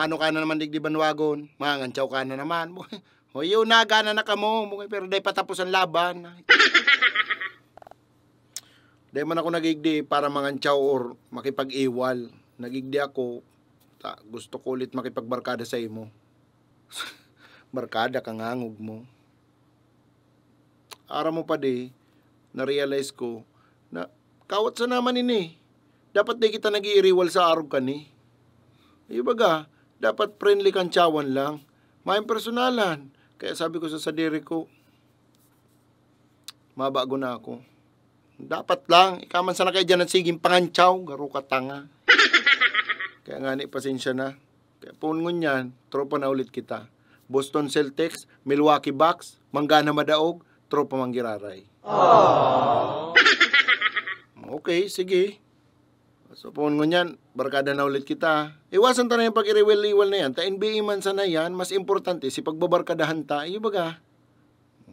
mano ka na naman digdiban wagon, mangantsaw ka na naman. Hoy, unaga na na kamo, pero day patapos ang laban. day man ako nagigdi para mangantsaw or makipag-iwal. Nagigdi ako, ta, gusto ko ulit makipagbarkada sa imo. Barkada ka ngangog mo. Ara mo pa di, na-realize ko na kawat sa naman ini. Dapat di kita nag-iiriwal sa arog ka ni. Ibaga, dapat friendly kang chawan lang. Maayong personalan. Kaya sabi ko sa sadiri ko, mabago na ako. Dapat lang, ikaman sa kayo dyan at siging pangantsaw, garo ka tanga. Kaya nga ni, pasensya na. Kaya pungon yan, tropa na ulit kita. Boston Celtics, Milwaukee Bucks, Mangana Madaog, tropa Manggiraray. Aww. Okay, sige. So, pun ngunyan, barkada na ulit kita. Iwasan ta na yung pag-iriwil-iwal na yan. Ta NBA man sana yan, mas importante si pagbabarkadahan ta. Iyo baga.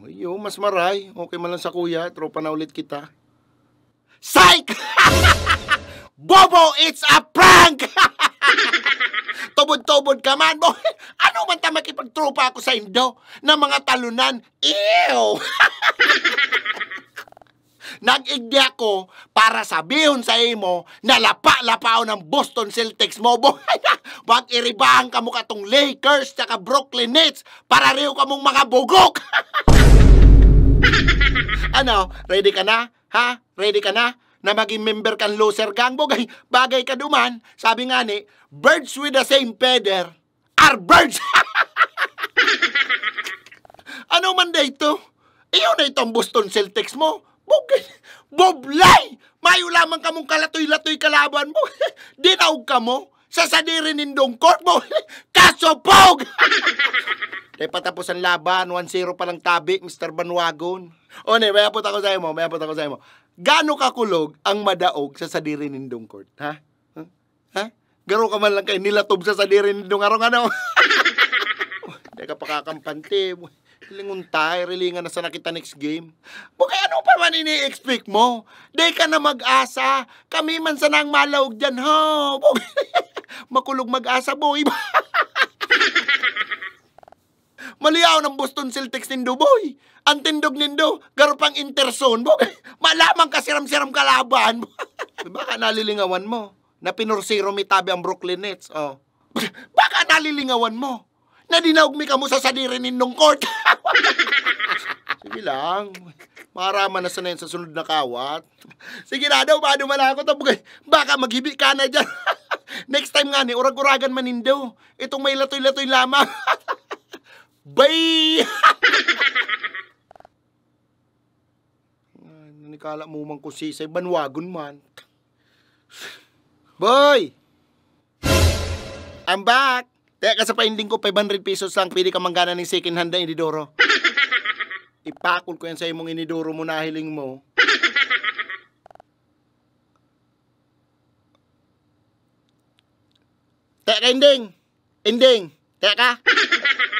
Iyo, mas maray. Okay man lang sa kuya, tropa na ulit kita. Psych! Bobo, it's a prank! Tubod-tubod ka man, boy. Ano man ta makipagtropa ako sa Indo na mga talunan? Ew! Nag-igdi ako para sabihon sa imo na lapa-lapao ng Boston Celtics mo. Wag iribahan ka mo ka tong Lakers tsaka Brooklyn Nets para riyo ka mong makabugok. ano, ready ka na? Ha? Ready ka na? na maging member kan loser gang bogay bagay ka duman sabi nga ni birds with the same feather are birds ano man dito iyo na itong Boston Celtics mo Bugin, boblay! Mayo lamang kamong kalatoy-latoy kalaban mo. Dinaog ka mo. Sasadirin nindong court mo. Kasopog! pog! Kaya patapos ang laban, 1-0 pa lang tabi, Mr. Banwagon. O ne, may apot ako sa'yo mo, may apot ako sa'yo mo. ka kulog ang madaog sa sadirin nindong court, ha? Ha? ha? Garo ka man lang kay nilatob sa sadirin nindong arong ano? Teka, pakakampante. Linguntay, rilingan na sa nakita next game. Bukay ano pa man ini-expect mo? Di ka na mag-asa. Kami man sa nang malawag dyan, ho. Makulog mag-asa, boy. Maliaw ng Boston Celtics nindo, boy. Ang tindog nindo, garupang interzone, boy. Malamang kasiram-siram kalaban. Baka nalilingawan mo na pinursiro mitabi ang Brooklyn Nets, oh. Baka nalilingawan mo na dinaugmi ka mo sa sadiri nindong court. Sige lang. Marama na sanayin sa sunod na kawat. Sige na daw, paano man ako tabugay. Baka maghibi ka na dyan. Next time nga ni, urag-uragan man nindo. Itong may latoy-latoy lamang. Bye! Nanikala mo man ko sisay, banwagon man. Boy! I'm back! Kaya kasi pa-ending ko, 500 pesos lang, pwede ka manggana ng second hand na inidoro. Ipakul ko yan sa imong inidoro mo na hiling mo. Teka, ending! Ending! Teka!